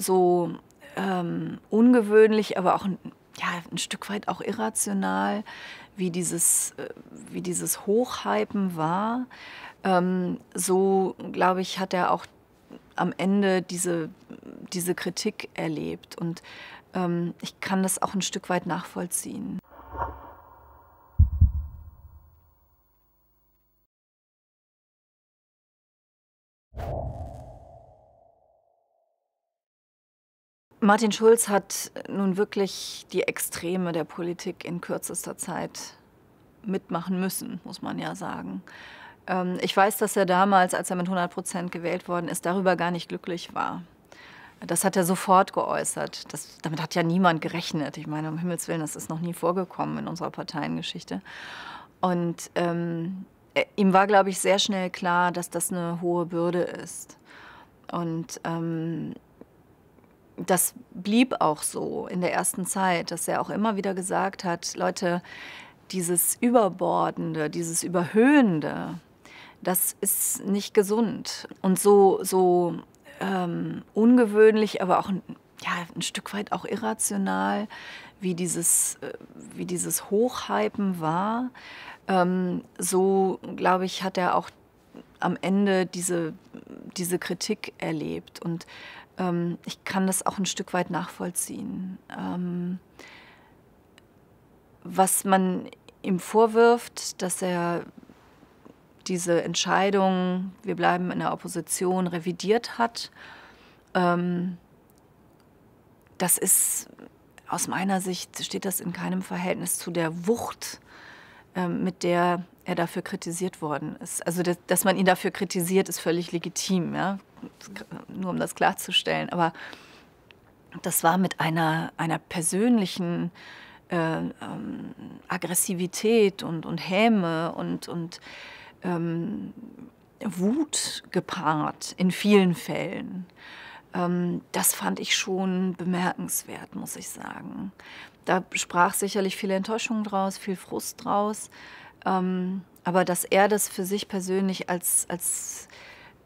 so ähm, ungewöhnlich, aber auch ein, ja, ein Stück weit auch irrational, wie dieses, äh, wie dieses Hochhypen war. Ähm, so, glaube ich, hat er auch am Ende diese, diese Kritik erlebt. Und ähm, ich kann das auch ein Stück weit nachvollziehen. you Martin Schulz hat nun wirklich die Extreme der Politik in kürzester Zeit mitmachen müssen, muss man ja sagen. Ähm, ich weiß, dass er damals, als er mit 100 Prozent gewählt worden ist, darüber gar nicht glücklich war. Das hat er sofort geäußert. Das, damit hat ja niemand gerechnet. Ich meine, um Himmels Willen, das ist noch nie vorgekommen in unserer Parteiengeschichte. Und ähm, äh, ihm war, glaube ich, sehr schnell klar, dass das eine hohe Bürde ist. Und ähm, das blieb auch so in der ersten Zeit, dass er auch immer wieder gesagt hat, Leute, dieses Überbordende, dieses Überhöhende, das ist nicht gesund. Und so, so ähm, ungewöhnlich, aber auch ja, ein Stück weit auch irrational, wie dieses, äh, wie dieses Hochhypen war, ähm, so, glaube ich, hat er auch am Ende diese diese Kritik erlebt. Und ähm, ich kann das auch ein Stück weit nachvollziehen. Ähm, was man ihm vorwirft, dass er diese Entscheidung, wir bleiben in der Opposition, revidiert hat, ähm, das ist aus meiner Sicht, steht das in keinem Verhältnis zu der Wucht, ähm, mit der er dafür kritisiert worden ist. Also, das, dass man ihn dafür kritisiert, ist völlig legitim, ja? nur um das klarzustellen. Aber das war mit einer, einer persönlichen äh, ähm, Aggressivität und, und Häme und, und ähm, Wut gepaart in vielen Fällen. Ähm, das fand ich schon bemerkenswert, muss ich sagen. Da sprach sicherlich viel Enttäuschung draus, viel Frust draus. Ähm, aber dass er das für sich persönlich als, als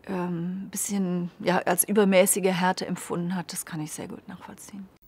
ähm, bisschen, ja, als übermäßige Härte empfunden hat, das kann ich sehr gut nachvollziehen.